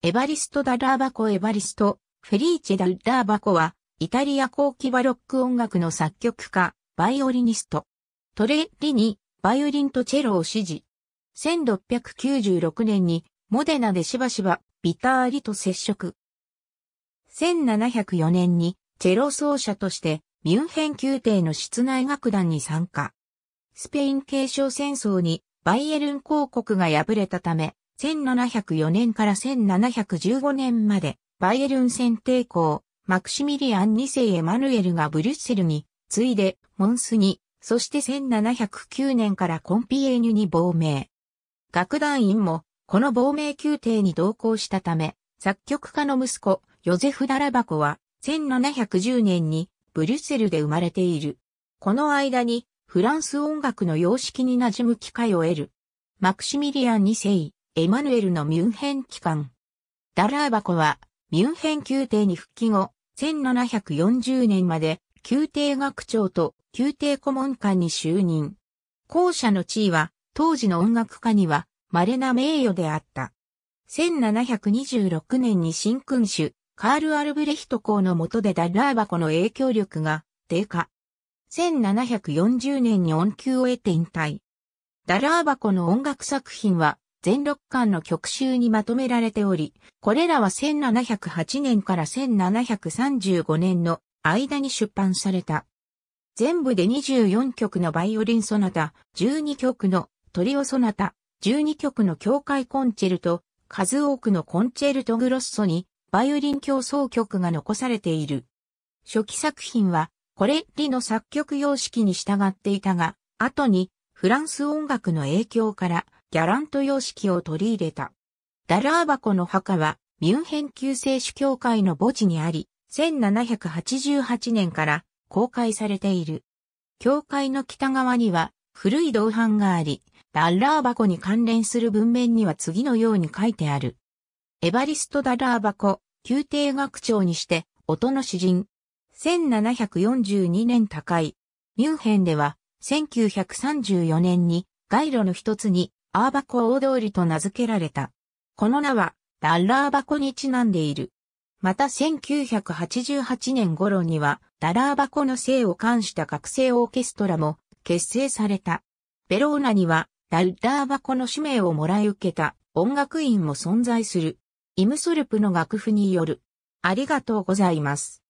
エバリスト・ダラーバコ・エバリスト、フェリーチェ・ダラーバコは、イタリア後期バロック音楽の作曲家、バイオリニスト。トレッリに、バイオリンとチェロを支持。1696年に、モデナでしばしば、ビターリと接触。1704年に、チェロ奏者として、ミュンヘン宮廷の室内楽団に参加。スペイン継承戦争に、バイエルン公国が敗れたため、1704年から1715年まで、バイエルン選帝公、マクシミリアン2世エマヌエルがブリュッセルに、次いで、モンスに、そして1709年からコンピエーニュに亡命。楽団員も、この亡命宮廷に同行したため、作曲家の息子、ヨゼフ・ダラバコは、1710年に、ブリュッセルで生まれている。この間に、フランス音楽の様式に馴染む機会を得る。マクシミリアン2世、エマヌエルのミュンヘン機関。ダラーバコは、ミュンヘン宮廷に復帰後、1740年まで、宮廷学長と宮廷顧問官に就任。後者の地位は、当時の音楽家には、稀な名誉であった。1726年に新君主、カール・アルブレヒト公の下でダラーバコの影響力が低下。1740年に恩給を得て引退。ダラーバコの音楽作品は全六巻の曲集にまとめられており、これらは1708年から1735年の間に出版された。全部で24曲のバイオリンソナタ、12曲のトリオソナタ、12曲の教会コンチェルト、数多くのコンチェルトグロッソに、バイオリン競争曲が残されている。初期作品は、これ、リの作曲様式に従っていたが、後に、フランス音楽の影響から、ギャラント様式を取り入れた。ダラー箱の墓は、ミュンヘン旧聖主教会の墓地にあり、1788年から公開されている。教会の北側には古い銅版があり、ダラー箱に関連する文面には次のように書いてある。エバリスト・ダラー箱、宮廷学長にして、音の詩人。1742年高い。ミュンヘンでは、1934年に、街路の一つに、アーバコ大通りと名付けられた。この名は、ダッラーバコにちなんでいる。また1988年頃には、ダラーバコの姓を冠した学生オーケストラも結成された。ベローナには、ダッラーバコの使命をもらい受けた音楽院も存在する。イムソルプの楽譜による。ありがとうございます。